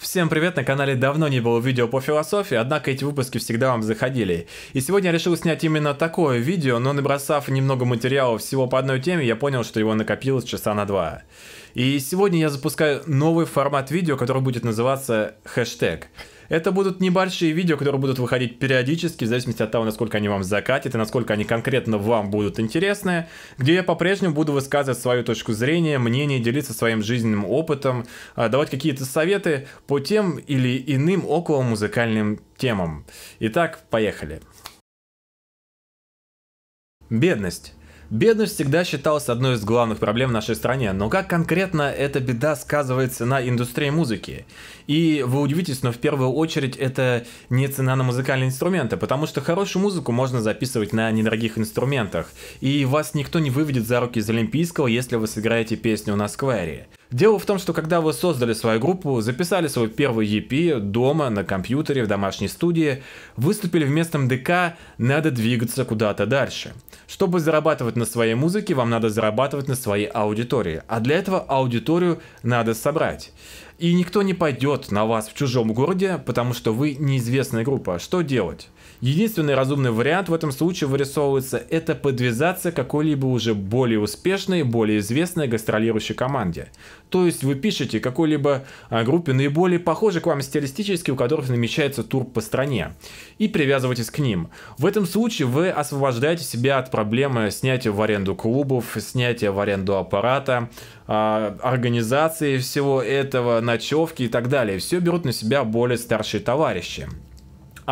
Всем привет, на канале давно не было видео по философии, однако эти выпуски всегда вам заходили. И сегодня я решил снять именно такое видео, но набросав немного материала всего по одной теме, я понял, что его накопилось часа на два. И сегодня я запускаю новый формат видео, который будет называться «Хэштег». Это будут небольшие видео, которые будут выходить периодически, в зависимости от того, насколько они вам закатят и насколько они конкретно вам будут интересны, где я по-прежнему буду высказывать свою точку зрения, мнение, делиться своим жизненным опытом, а, давать какие-то советы по тем или иным около музыкальным темам. Итак, поехали. Бедность. Бедность всегда считалась одной из главных проблем в нашей стране, но как конкретно эта беда сказывается на индустрии музыки? И вы удивитесь, но в первую очередь это не цена на музыкальные инструменты, потому что хорошую музыку можно записывать на недорогих инструментах, и вас никто не выведет за руки из Олимпийского, если вы сыграете песню на сквере. Дело в том, что когда вы создали свою группу, записали свой первый EP дома, на компьютере, в домашней студии, выступили в местном ДК, надо двигаться куда-то дальше. Чтобы зарабатывать на своей музыке, вам надо зарабатывать на своей аудитории. А для этого аудиторию надо собрать. И никто не пойдет на вас в чужом городе, потому что вы неизвестная группа. Что делать? Единственный разумный вариант в этом случае вырисовывается – это подвязаться какой-либо уже более успешной, более известной гастролирующей команде. То есть вы пишете какой-либо а, группе наиболее похожей к вам стилистически, у которых намечается тур по стране, и привязываетесь к ним. В этом случае вы освобождаете себя от проблемы снятия в аренду клубов, снятия в аренду аппарата, а, организации всего этого, ночевки и так далее. Все берут на себя более старшие товарищи.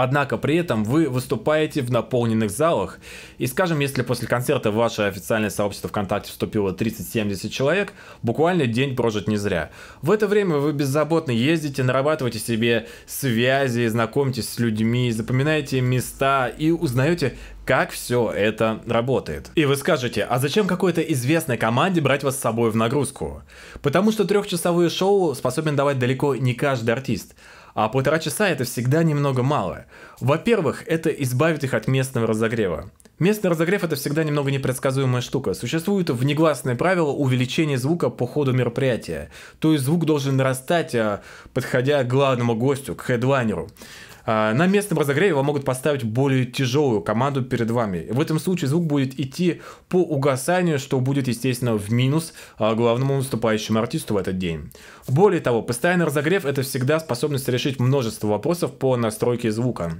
Однако при этом вы выступаете в наполненных залах. И скажем, если после концерта в ваше официальное сообщество ВКонтакте вступило 30-70 человек, буквально день прожит не зря. В это время вы беззаботно ездите, нарабатываете себе связи, знакомитесь с людьми, запоминаете места и узнаете, как все это работает. И вы скажете, а зачем какой-то известной команде брать вас с собой в нагрузку? Потому что трехчасовые шоу способен давать далеко не каждый артист а полтора часа это всегда немного мало. Во-первых, это избавит их от местного разогрева. Местный разогрев это всегда немного непредсказуемая штука. Существует внегласное правило увеличения звука по ходу мероприятия. То есть звук должен нарастать, а, подходя к главному гостю, к хедлайнеру. А, на местном разогреве вам могут поставить более тяжелую команду перед вами. В этом случае звук будет идти по угасанию, что будет, естественно, в минус а, главному выступающему артисту в этот день. Более того, постоянный разогрев — это всегда способность решить множество вопросов по настройке звука.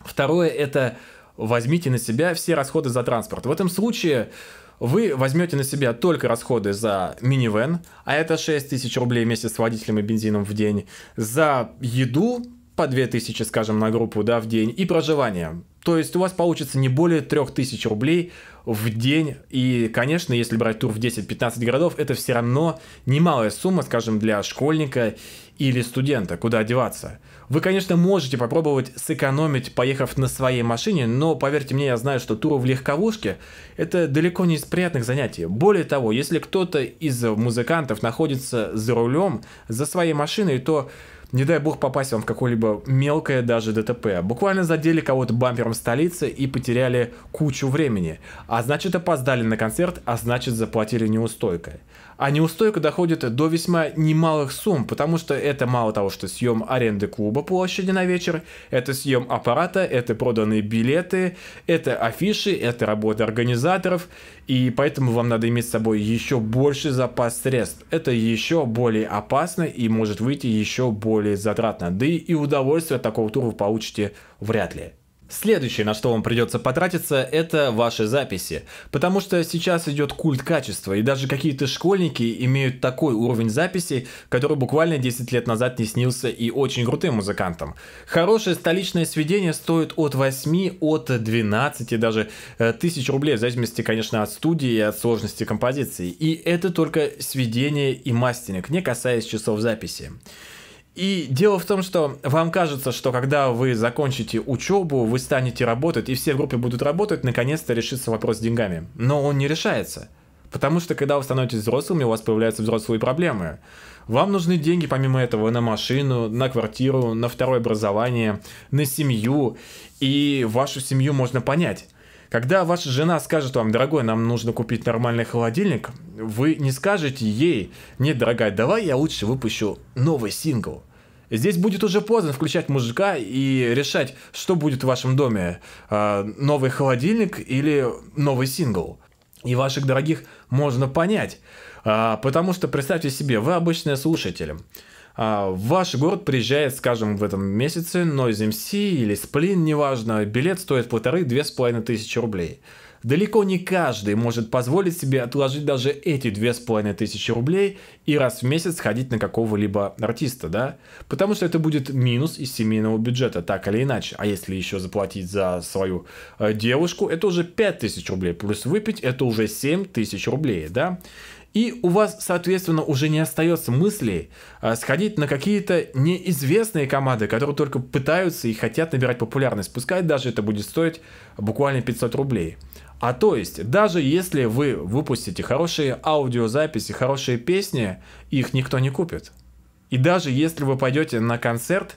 Второе — это возьмите на себя все расходы за транспорт. В этом случае вы возьмете на себя только расходы за минивэн, а это 6 тысяч рублей вместе с водителем и бензином в день, за еду по 2000, скажем, на группу, да, в день, и проживание. То есть у вас получится не более 3000 рублей в день. И, конечно, если брать тур в 10-15 городов, это все равно немалая сумма, скажем, для школьника или студента, куда одеваться? Вы, конечно, можете попробовать сэкономить, поехав на своей машине, но, поверьте мне, я знаю, что тур в легковушке – это далеко не из приятных занятий. Более того, если кто-то из музыкантов находится за рулем, за своей машиной, то не дай бог попасть вам в какое-либо мелкое даже ДТП. Буквально задели кого-то бампером столицы и потеряли кучу времени. А значит опоздали на концерт, а значит заплатили неустойкой а неустойка доходит до весьма немалых сумм, потому что это мало того, что съем аренды клуба площади на вечер, это съем аппарата, это проданные билеты, это афиши, это работа организаторов, и поэтому вам надо иметь с собой еще больше запас средств. Это еще более опасно и может выйти еще более затратно, да и удовольствие от такого тура вы получите вряд ли. Следующее, на что вам придется потратиться, это ваши записи. Потому что сейчас идет культ качества, и даже какие-то школьники имеют такой уровень записи, который буквально 10 лет назад не снился и очень крутым музыкантам. Хорошее столичное сведение стоит от 8, от 12 даже э, тысяч рублей, в зависимости, конечно, от студии и от сложности композиции. И это только сведение и мастеринг, не касаясь часов записи. И дело в том, что вам кажется, что когда вы закончите учебу, вы станете работать, и все в группе будут работать, наконец-то решится вопрос с деньгами. Но он не решается. Потому что когда вы становитесь взрослыми, у вас появляются взрослые проблемы. Вам нужны деньги, помимо этого, на машину, на квартиру, на второе образование, на семью. И вашу семью можно понять. Когда ваша жена скажет вам, дорогой, нам нужно купить нормальный холодильник, вы не скажете ей, нет, дорогая, давай я лучше выпущу новый сингл. Здесь будет уже поздно включать мужика и решать, что будет в вашем доме. А, новый холодильник или новый сингл. И ваших дорогих можно понять. А, потому что представьте себе, вы обычный слушатель. А, в ваш город приезжает, скажем, в этом месяце Noise MC или Сплин, неважно, билет стоит полторы-две с половиной тысячи рублей. Далеко не каждый может позволить себе отложить даже эти две с половиной тысячи рублей и раз в месяц ходить на какого-либо артиста, да? Потому что это будет минус из семейного бюджета, так или иначе. А если еще заплатить за свою э, девушку, это уже пять тысяч рублей. Плюс выпить это уже семь тысяч рублей, да? И у вас, соответственно, уже не остается мыслей а, сходить на какие-то неизвестные команды, которые только пытаются и хотят набирать популярность. Пускай даже это будет стоить буквально 500 рублей. А то есть, даже если вы выпустите хорошие аудиозаписи, хорошие песни, их никто не купит. И даже если вы пойдете на концерт,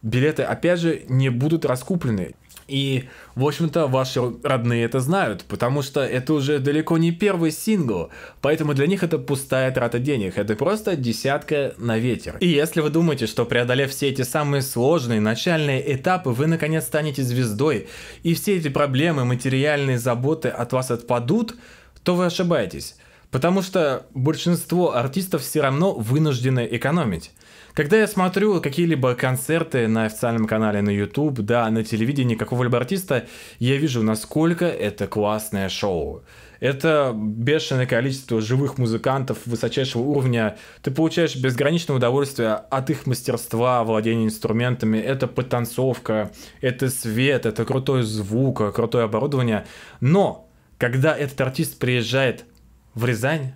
билеты опять же не будут раскуплены. И, в общем-то, ваши родные это знают, потому что это уже далеко не первый сингл, поэтому для них это пустая трата денег, это просто десятка на ветер. И если вы думаете, что преодолев все эти самые сложные начальные этапы, вы наконец станете звездой, и все эти проблемы, материальные заботы от вас отпадут, то вы ошибаетесь. Потому что большинство артистов все равно вынуждены экономить. Когда я смотрю какие-либо концерты на официальном канале на YouTube, да, на телевидении какого-либо артиста, я вижу, насколько это классное шоу. Это бешеное количество живых музыкантов высочайшего уровня. Ты получаешь безграничное удовольствие от их мастерства, владения инструментами. Это потанцовка, это свет, это крутой звук, крутое оборудование. Но когда этот артист приезжает в Рязань,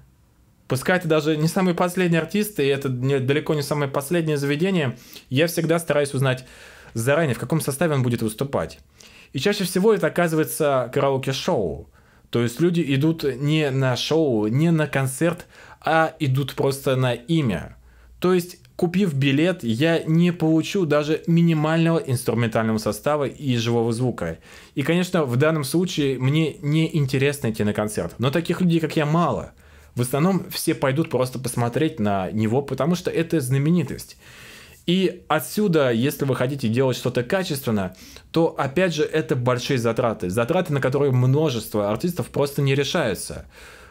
пускай это даже не самый последний артист, и это далеко не самое последнее заведение, я всегда стараюсь узнать заранее, в каком составе он будет выступать. И чаще всего это оказывается караоке-шоу. То есть люди идут не на шоу, не на концерт, а идут просто на имя. То есть, купив билет, я не получу даже минимального инструментального состава и живого звука. И, конечно, в данном случае мне не интересно идти на концерт. Но таких людей, как я, мало в основном все пойдут просто посмотреть на него, потому что это знаменитость. И отсюда, если вы хотите делать что-то качественно, то опять же это большие затраты. Затраты, на которые множество артистов просто не решаются.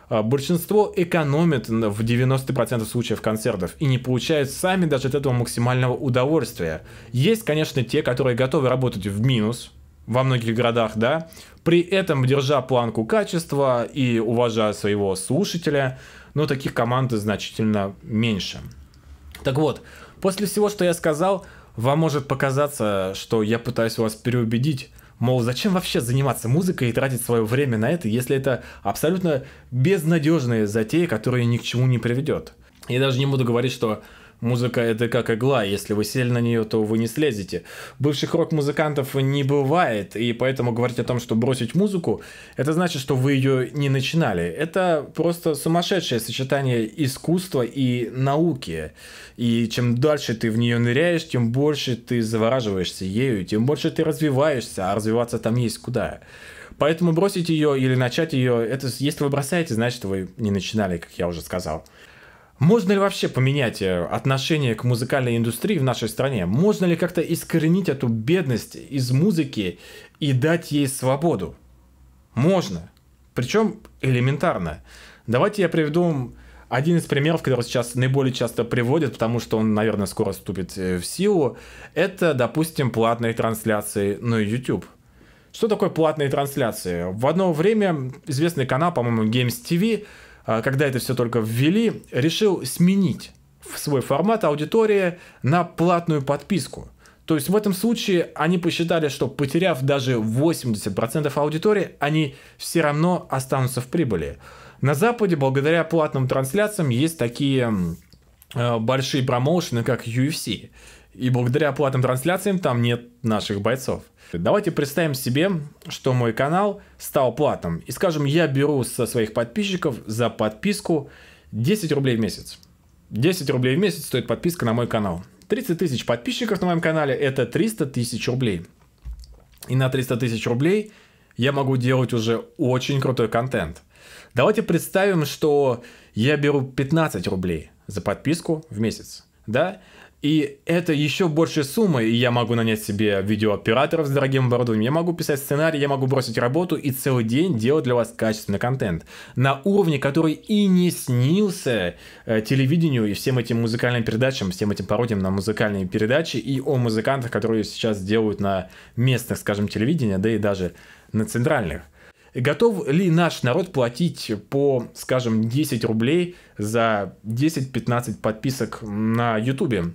А, большинство экономит в 90% случаев концертов и не получают сами даже от этого максимального удовольствия. Есть, конечно, те, которые готовы работать в минус, во многих городах, да, при этом держа планку качества и уважая своего слушателя, но таких команд значительно меньше. Так вот, после всего, что я сказал, вам может показаться, что я пытаюсь вас переубедить, Мол, зачем вообще заниматься музыкой и тратить свое время на это, если это абсолютно безнадежные затеи, которые ни к чему не приведет. Я даже не буду говорить, что Музыка это как игла, если вы сели на нее, то вы не слезете. Бывших рок-музыкантов не бывает, и поэтому говорить о том, что бросить музыку, это значит, что вы ее не начинали. Это просто сумасшедшее сочетание искусства и науки. И чем дальше ты в нее ныряешь, тем больше ты завораживаешься ею, тем больше ты развиваешься, а развиваться там есть куда. Поэтому бросить ее или начать ее, это если вы бросаете, значит вы не начинали, как я уже сказал. Можно ли вообще поменять э, отношение к музыкальной индустрии в нашей стране? Можно ли как-то искоренить эту бедность из музыки и дать ей свободу? Можно. Причем элементарно. Давайте я приведу вам один из примеров, который сейчас наиболее часто приводят, потому что он, наверное, скоро вступит э, в силу, это, допустим, платные трансляции на YouTube. Что такое платные трансляции? В одно время известный канал, по-моему, Games TV, а, когда это все только ввели, решил сменить свой формат аудитории на платную подписку. То есть в этом случае они посчитали, что потеряв даже 80% аудитории, они все равно останутся в прибыли. На Западе благодаря платным трансляциям есть такие э, большие промоушены, как UFC. И благодаря платным трансляциям там нет наших бойцов. Давайте представим себе, что мой канал стал платным. И скажем, я беру со своих подписчиков за подписку 10 рублей в месяц. 10 рублей в месяц стоит подписка на мой канал. 30 тысяч подписчиков на моем канале – это 300 тысяч рублей. И на 300 тысяч рублей я могу делать уже очень крутой контент. Давайте представим, что я беру 15 рублей за подписку в месяц. Да? И это еще больше суммы, и я могу нанять себе видеооператоров с дорогим оборудованием, я могу писать сценарий, я могу бросить работу и целый день делать для вас качественный контент. На уровне, который и не снился э, телевидению и всем этим музыкальным передачам, всем этим пародиям на музыкальные передачи и о музыкантах, которые сейчас делают на местных, скажем, телевидении, да и даже на центральных. Готов ли наш народ платить по, скажем, 10 рублей за 10-15 подписок на ютубе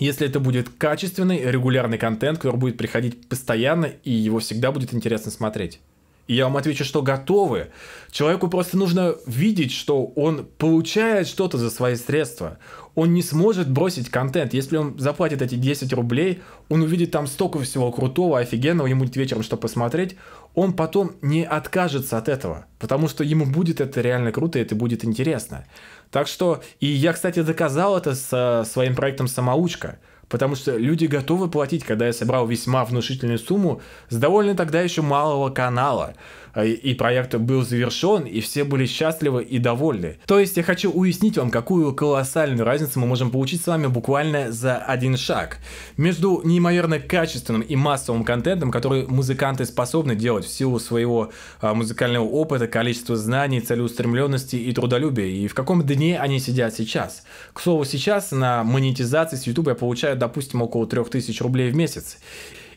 если это будет качественный, регулярный контент, который будет приходить постоянно, и его всегда будет интересно смотреть. И я вам отвечу, что готовы. Человеку просто нужно видеть, что он получает что-то за свои средства. Он не сможет бросить контент. Если он заплатит эти 10 рублей, он увидит там столько всего крутого, офигенного, ему будет вечером что посмотреть. Он потом не откажется от этого, потому что ему будет это реально круто, и это будет интересно. Так что, и я, кстати, доказал это со своим проектом «Самоучка», потому что люди готовы платить, когда я собрал весьма внушительную сумму с довольно тогда еще малого канала. А, и проект был завершен, и все были счастливы и довольны. То есть я хочу уяснить вам, какую колоссальную разницу мы можем получить с вами буквально за один шаг. Между неимоверно качественным и массовым контентом, который музыканты способны делать в силу своего а, музыкального опыта, количества знаний, целеустремленности и трудолюбия, и в каком дне они сидят сейчас. К слову, сейчас на монетизации с YouTube я получаю, допустим, около 3000 рублей в месяц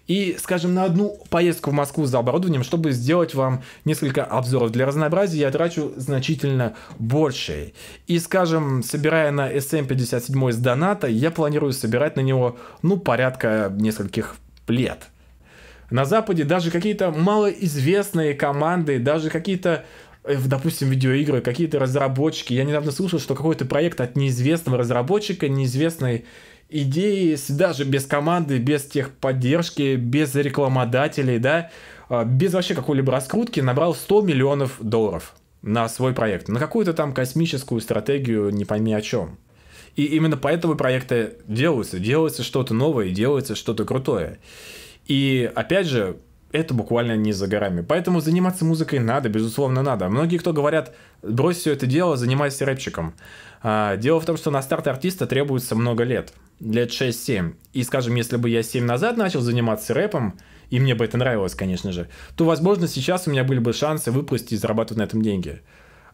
и, скажем, на одну поездку в Москву за оборудованием, чтобы сделать вам несколько обзоров. Для разнообразия я трачу значительно больше. И, скажем, собирая на SM57 эм с доната, я планирую собирать на него, ну, порядка нескольких лет. На Западе даже какие-то малоизвестные команды, даже какие-то э, допустим, видеоигры, какие-то разработчики. Я недавно слышал, что какой-то проект от неизвестного разработчика, неизвестной идеи, даже без команды, без техподдержки, без рекламодателей, да, а, без вообще какой-либо раскрутки набрал 100 миллионов долларов на свой проект, на какую-то там космическую стратегию, не пойми о чем. И именно поэтому проекты делаются, делается что-то новое, делается что-то крутое. И опять же, это буквально не за горами. Поэтому заниматься музыкой надо, безусловно, надо. Многие, кто говорят, брось все это дело, занимайся рэпчиком. А, дело в том, что на старт артиста требуется много лет лет 6-7, и, скажем, если бы я 7 назад начал заниматься рэпом, и мне бы это нравилось, конечно же, то, возможно, сейчас у меня были бы шансы выпустить и зарабатывать на этом деньги.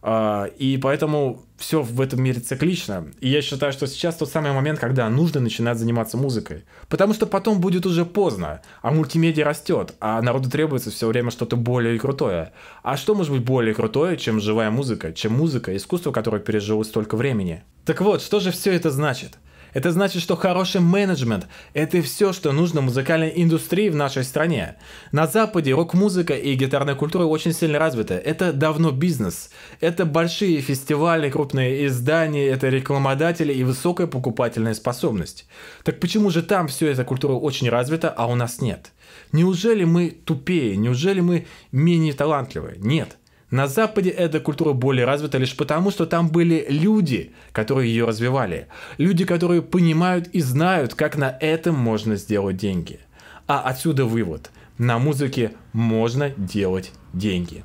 А, и поэтому все в этом мире циклично. И я считаю, что сейчас тот самый момент, когда нужно начинать заниматься музыкой. Потому что потом будет уже поздно, а мультимедиа растет, а народу требуется все время что-то более крутое. А что может быть более крутое, чем живая музыка, чем музыка, искусство, которое пережило столько времени? Так вот, что же все это значит? Это значит, что хороший менеджмент – это все, что нужно музыкальной индустрии в нашей стране. На Западе рок-музыка и гитарная культура очень сильно развиты. Это давно бизнес. Это большие фестивали, крупные издания, это рекламодатели и высокая покупательная способность. Так почему же там все эта культура очень развита, а у нас нет? Неужели мы тупее? Неужели мы менее талантливы? Нет. На Западе эта культура более развита лишь потому, что там были люди, которые ее развивали. Люди, которые понимают и знают, как на этом можно сделать деньги. А отсюда вывод. На музыке можно делать деньги.